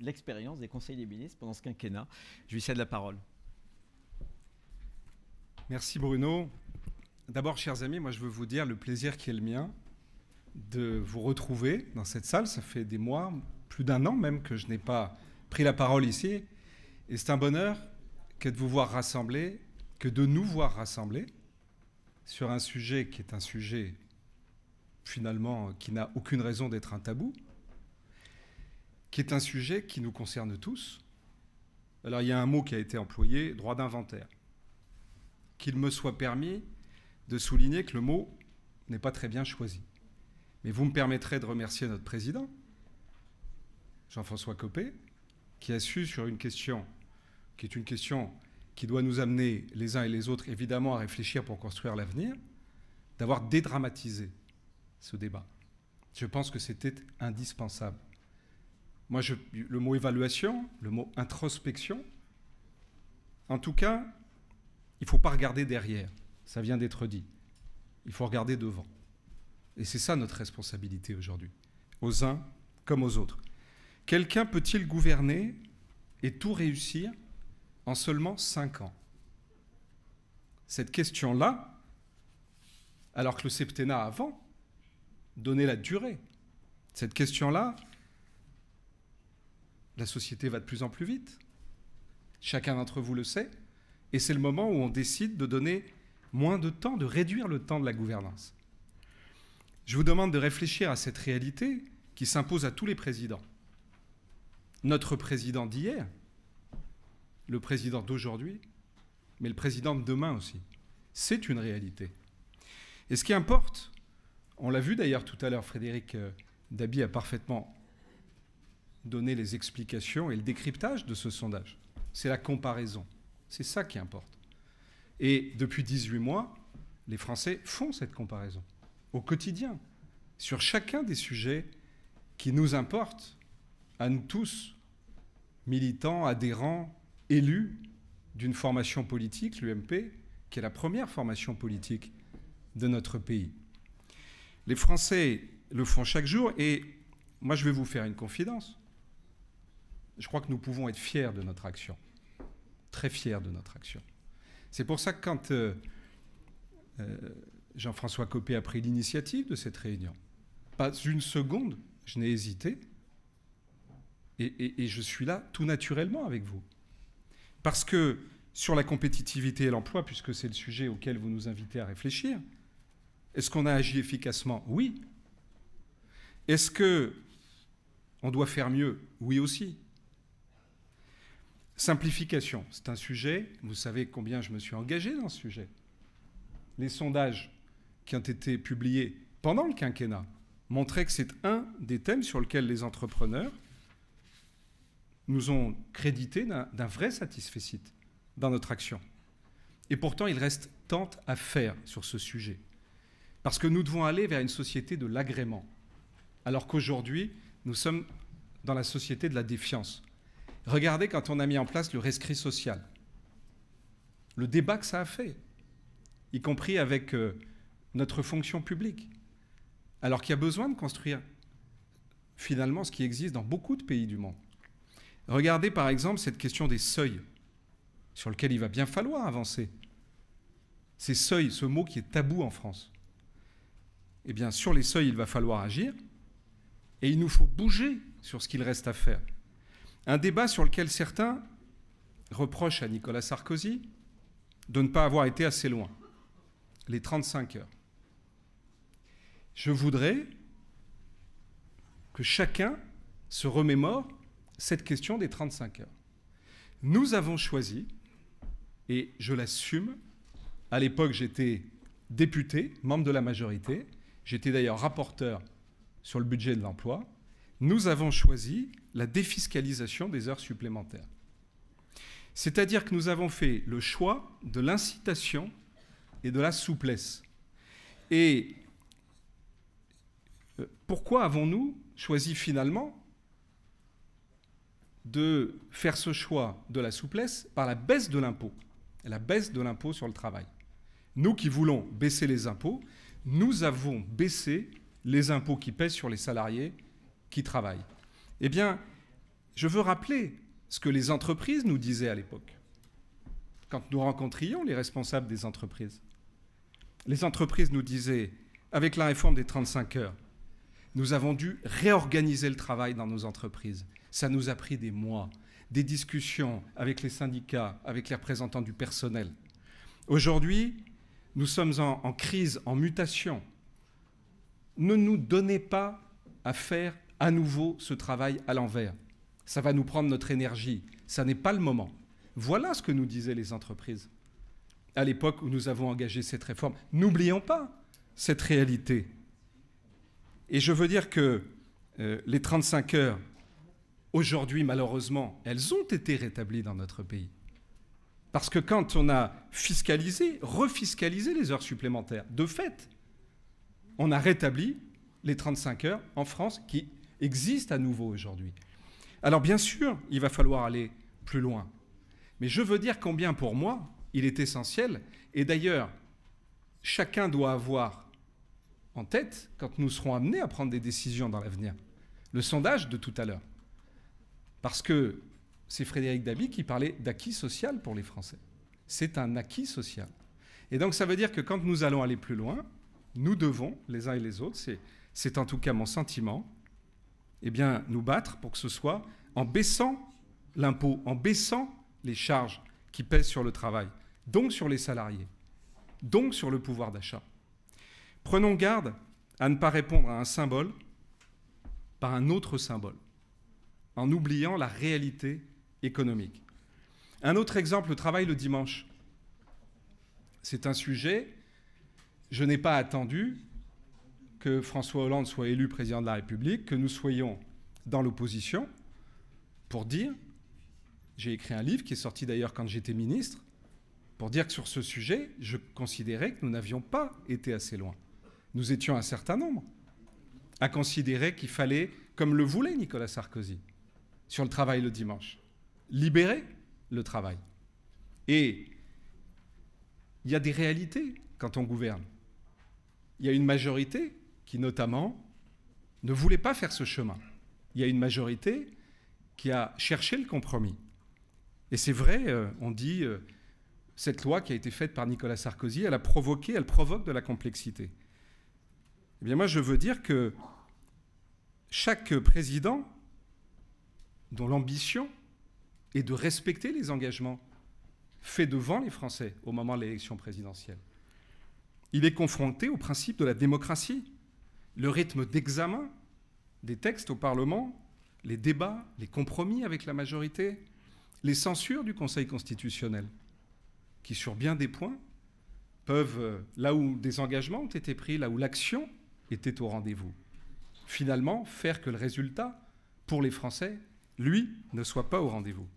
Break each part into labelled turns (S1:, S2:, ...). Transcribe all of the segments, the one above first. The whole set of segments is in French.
S1: l'expérience des conseils des ministres pendant ce quinquennat. Je lui cède la parole. Merci Bruno. D'abord, chers amis, moi je veux vous dire le plaisir qui est le mien de vous retrouver dans cette salle. Ça fait des mois, plus d'un an même, que je n'ai pas pris la parole ici. Et c'est un bonheur que de vous voir rassemblés, que de nous voir rassemblés sur un sujet qui est un sujet finalement qui n'a aucune raison d'être un tabou, qui est un sujet qui nous concerne tous. Alors il y a un mot qui a été employé, droit d'inventaire. Qu'il me soit permis de souligner que le mot n'est pas très bien choisi. Mais vous me permettrez de remercier notre président, Jean-François Copé, qui a su sur une question qui est une question qui doit nous amener les uns et les autres évidemment à réfléchir pour construire l'avenir, d'avoir dédramatisé ce débat. Je pense que c'était indispensable. Moi, le mot évaluation, le mot introspection, en tout cas, il ne faut pas regarder derrière. Ça vient d'être dit. Il faut regarder devant. Et c'est ça notre responsabilité aujourd'hui, aux uns comme aux autres. Quelqu'un peut-il gouverner et tout réussir en seulement cinq ans Cette question-là, alors que le septennat avant donnait la durée, cette question-là, la société va de plus en plus vite. Chacun d'entre vous le sait. Et c'est le moment où on décide de donner moins de temps, de réduire le temps de la gouvernance. Je vous demande de réfléchir à cette réalité qui s'impose à tous les présidents. Notre président d'hier, le président d'aujourd'hui, mais le président de demain aussi. C'est une réalité. Et ce qui importe, on l'a vu d'ailleurs tout à l'heure, Frédéric euh, Dabi a parfaitement donner les explications et le décryptage de ce sondage. C'est la comparaison. C'est ça qui importe. Et depuis 18 mois, les Français font cette comparaison au quotidien, sur chacun des sujets qui nous importent, à nous tous, militants, adhérents, élus d'une formation politique, l'UMP, qui est la première formation politique de notre pays. Les Français le font chaque jour et moi je vais vous faire une confidence je crois que nous pouvons être fiers de notre action, très fiers de notre action. C'est pour ça que quand euh, euh, Jean-François Copé a pris l'initiative de cette réunion, pas une seconde, je n'ai hésité, et, et, je suis là tout naturellement avec vous. Parce que sur la compétitivité et l'emploi, puisque c'est le sujet auquel vous nous invitez à réfléchir, est-ce qu'on a agi efficacement Oui. Est-ce que on doit faire mieux Oui aussi. Simplification, c'est un sujet, vous savez combien je me suis engagé dans ce sujet. Les sondages qui ont été publiés pendant le quinquennat montraient que c'est un des thèmes sur lequel les entrepreneurs nous ont crédité d'un vrai satisfecit dans notre action. Et pourtant, il reste tant à faire sur ce sujet. Parce que nous devons aller vers une société de l'agrément, alors qu'aujourd'hui, nous sommes dans la société de la défiance. Regardez quand on a mis en place le rescrit social. Le débat que ça a fait, y compris avec euh, notre fonction publique. Alors qu'il y a besoin de construire finalement ce qui existe dans beaucoup de pays du monde. Regardez par exemple cette question des seuils, sur lequel il va bien falloir avancer. Ces seuils, ce mot qui est tabou en France. Eh bien, sur les seuils, il va falloir agir, et il nous faut bouger sur ce qu'il reste à faire. Un débat sur lequel certains reprochent à Nicolas Sarkozy de ne pas avoir été assez loin, les 35 heures. Je voudrais que chacun se remémore cette question des 35 heures. Nous avons choisi, et je l'assume, à l'époque j'étais député, membre de la majorité, j'étais d'ailleurs rapporteur sur le budget de l'emploi, nous avons choisi la défiscalisation des heures supplémentaires. C'est-à-dire que nous avons fait le choix de l'incitation et de la souplesse. Et euh, pourquoi avons-nous choisi finalement de faire ce choix de la souplesse par la baisse de l'impôt, la baisse de l'impôt sur le travail Nous qui voulons baisser les impôts, nous avons baissé les impôts qui pèsent sur les salariés qui travaillent. Eh bien, je veux rappeler ce que les entreprises nous disaient à l'époque, quand nous rencontrions les responsables des entreprises. Les entreprises nous disaient, avec la réforme des 35 heures, nous avons dû réorganiser le travail dans nos entreprises. Ça nous a pris des mois, des discussions avec les syndicats, avec les représentants du personnel. Aujourd'hui, nous sommes en, crise, en mutation. Ne nous donnez pas à faire à nouveau ce travail à l'envers. Ça va nous prendre notre énergie. Ça n'est pas le moment. Voilà ce que nous disaient les entreprises à l'époque où nous avons engagé cette réforme. N'oublions pas cette réalité. Et je veux dire que euh, les 35 heures, aujourd'hui malheureusement, elles ont été rétablies dans notre pays. Parce que quand on a fiscalisé, refiscalisé les heures supplémentaires, de fait, on a rétabli les 35 heures en France qui existe à nouveau aujourd'hui. Alors bien sûr, il va falloir aller plus loin. Mais je veux dire combien pour moi, il est essentiel, et d'ailleurs, chacun doit avoir en tête quand nous serons amenés à prendre des décisions dans l'avenir. Le sondage de tout à l'heure. Parce que c'est Frédéric Dabi qui parlait d'acquis social pour les Français. C'est un acquis social. Et donc ça veut dire que quand nous allons aller plus loin, nous devons, les uns et les autres, c'est en tout cas mon sentiment, eh bien, nous battre pour que ce soit en baissant l'impôt, en baissant les charges qui pèsent sur le travail, donc sur les salariés, donc sur le pouvoir d'achat. Prenons garde à ne pas répondre à un symbole par un autre symbole, en oubliant la réalité économique. Un autre exemple, le travail le dimanche. C'est un sujet, je n'ai pas attendu que François Hollande soit élu président de la République, que nous soyons dans l'opposition, pour dire, j'ai écrit un livre qui est sorti d'ailleurs quand j'étais ministre, pour dire que sur ce sujet, je considérais que nous n'avions pas été assez loin. Nous étions un certain nombre à considérer qu'il fallait, comme le voulait Nicolas Sarkozy, sur le travail le dimanche, libérer le travail. Et il y a des réalités quand on gouverne. Il y a une majorité qui notamment ne voulait pas faire ce chemin. Il y a une majorité qui a cherché le compromis. Et c'est vrai, euh, on dit, euh, cette loi qui a été faite par Nicolas Sarkozy, elle a provoqué, elle provoque de la complexité. Eh bien moi, je veux dire que chaque président, dont l'ambition est de respecter les engagements faits devant les Français au moment de l'élection présidentielle, il est confronté au principe de la démocratie le rythme d'examen des textes au Parlement, les débats, les compromis avec la majorité, les censures du Conseil constitutionnel, qui sur bien des points peuvent, euh, là où des engagements ont été pris, là où l'action était au rendez-vous, finalement faire que le résultat, pour les Français, lui, ne soit pas au rendez-vous.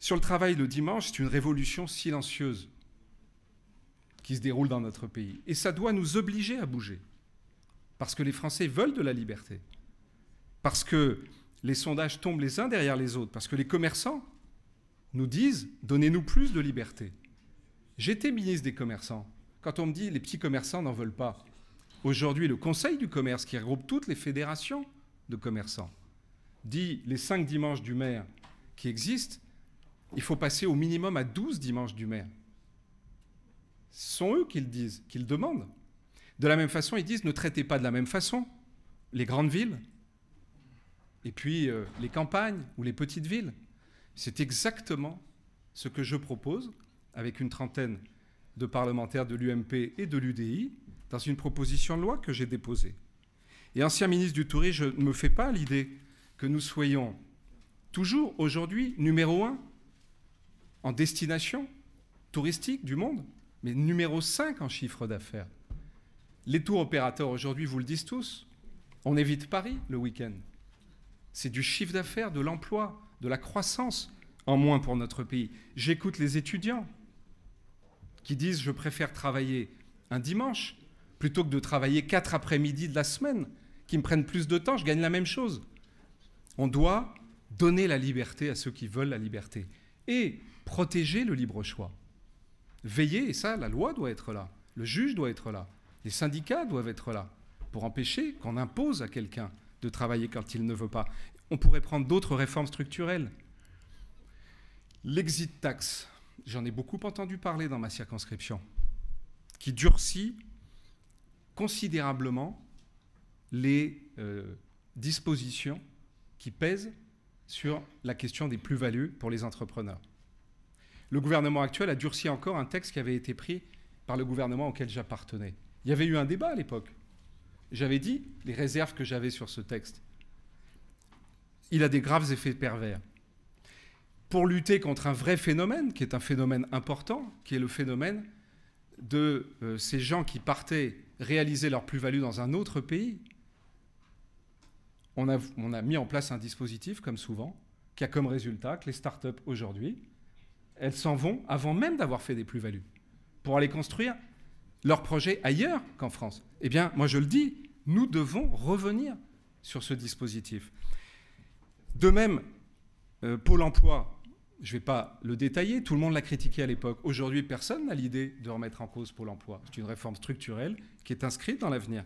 S1: Sur le travail le dimanche, c'est une révolution silencieuse qui se déroule dans notre pays. Et ça doit nous obliger à bouger, parce que les Français veulent de la liberté, parce que les sondages tombent les uns derrière les autres, parce que les commerçants nous disent, donnez-nous plus de liberté. J'étais ministre des commerçants. Quand on me dit, les petits commerçants n'en veulent pas, aujourd'hui le Conseil du commerce, qui regroupe toutes les fédérations de commerçants, dit, les cinq dimanches du maire qui existent, il faut passer au minimum à douze dimanches du maire sont eux qui le disent, qui le demandent. De la même façon, ils disent ne traitez pas de la même façon les grandes villes et puis euh, les campagnes ou les petites villes. C'est exactement ce que je propose avec une trentaine de parlementaires de l'UMP et de l'UDI dans une proposition de loi que j'ai déposée. Et ancien ministre du Tourisme, je ne me fais pas l'idée que nous soyons toujours aujourd'hui numéro un en destination touristique du monde mais numéro 5 en chiffre d'affaires. Les tours opérateurs aujourd'hui vous le disent tous, on évite Paris le week-end. C'est du chiffre d'affaires, de l'emploi, de la croissance en moins pour notre pays. J'écoute les étudiants qui disent je préfère travailler un dimanche plutôt que de travailler quatre après-midi de la semaine qui me prennent plus de temps, je gagne la même chose. On doit donner la liberté à ceux qui veulent la liberté et protéger le libre choix veiller, et ça, la loi doit être là, le juge doit être là, les syndicats doivent être là, pour empêcher qu'on impose à quelqu'un de travailler quand il ne veut pas. On pourrait prendre d'autres réformes structurelles. L'exit tax, j'en ai beaucoup entendu parler dans ma circonscription, qui durcit considérablement les euh, dispositions qui pèsent sur la question des plus-values pour les entrepreneurs le gouvernement actuel a durci encore un texte qui avait été pris par le gouvernement auquel j'appartenais. Il y avait eu un débat à l'époque. J'avais dit les réserves que j'avais sur ce texte. Il a des graves effets pervers. Pour lutter contre un vrai phénomène, qui est un phénomène important, qui est le phénomène de euh, ces gens qui partaient réaliser leur plus-value dans un autre pays, on a, on a mis en place un dispositif, comme souvent, qui a comme résultat que les start-up aujourd'hui, elles s'en vont avant même d'avoir fait des plus-values pour aller construire leurs projets ailleurs qu'en France. Eh bien, moi je le dis, nous devons revenir sur ce dispositif. De même, euh, Pôle emploi, je ne vais pas le détailler, tout le monde l'a critiqué à l'époque. Aujourd'hui, personne n'a l'idée de remettre en cause Pôle emploi. C'est une réforme structurelle qui est inscrite dans l'avenir.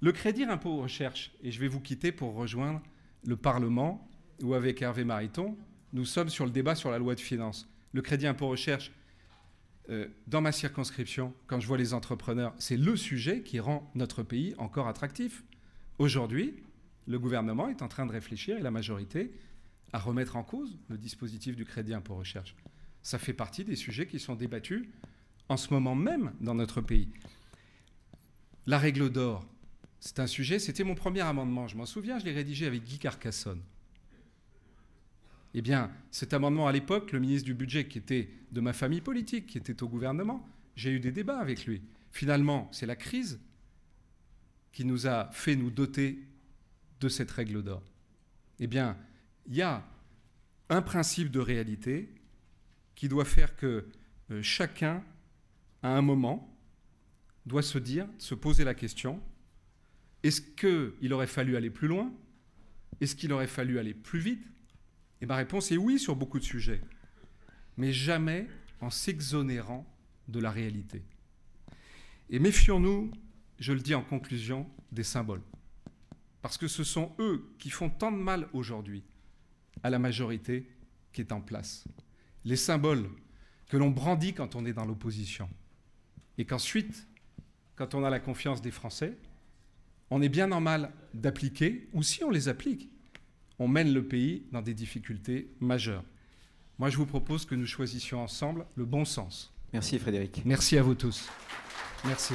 S1: Le crédit impôt recherche, et je vais vous quitter pour rejoindre le Parlement, où avec Hervé Mariton, nous sommes sur le débat sur la loi de finances. Le crédit impôt recherche, euh, dans ma circonscription, quand je vois les entrepreneurs, c'est le sujet qui rend notre pays encore attractif. Aujourd'hui, le gouvernement est en train de réfléchir, et la majorité, à remettre en cause le dispositif du crédit impôt recherche. Ça fait partie des sujets qui sont débattus en ce moment même dans notre pays. La règle d'or, c'est un sujet, c'était mon premier amendement, je m'en souviens, je l'ai rédigé avec Guy Carcassonne. Eh bien, cet amendement, à l'époque, le ministre du Budget, qui était de ma famille politique, qui était au gouvernement, j'ai eu des débats avec lui. Finalement, c'est la crise qui nous a fait nous doter de cette règle d'or. Eh bien, il y a un principe de réalité qui doit faire que euh, chacun, à un moment, doit se dire, se poser la question, est-ce qu'il aurait fallu aller plus loin Est-ce qu'il aurait fallu aller plus vite et ma réponse est oui sur beaucoup de sujets, mais jamais en s'exonérant de la réalité. Et méfions-nous, je le dis en conclusion, des symboles. Parce que ce sont eux qui font tant de mal aujourd'hui à la majorité qui est en place. Les symboles que l'on brandit quand on est dans l'opposition. Et qu'ensuite, quand on a la confiance des Français, on est bien normal d'appliquer, ou si on les applique, on mène le pays dans des difficultés majeures. Moi, je vous propose que nous choisissions ensemble le bon sens. Merci Frédéric. Merci à vous tous. Merci.